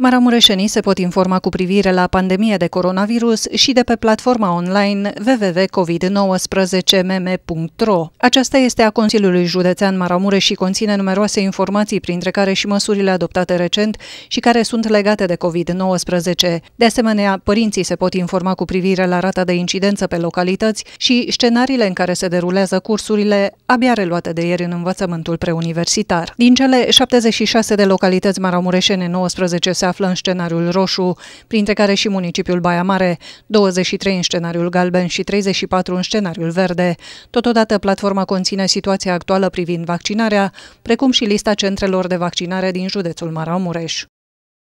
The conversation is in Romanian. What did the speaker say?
Maramureșenii se pot informa cu privire la pandemia de coronavirus și de pe platforma online www.covid19mm.ro. Aceasta este a Consiliului Județean Maramureș și conține numeroase informații, printre care și măsurile adoptate recent și care sunt legate de COVID-19. De asemenea, părinții se pot informa cu privire la rata de incidență pe localități și scenariile în care se derulează cursurile abia reluate de ieri în învățământul preuniversitar. Din cele 76 de localități maramureșene, 19 se află în scenariul roșu, printre care și municipiul Baia Mare, 23 în scenariul galben și 34 în scenariul verde. Totodată, platforma conține situația actuală privind vaccinarea, precum și lista centrelor de vaccinare din județul Maramureș.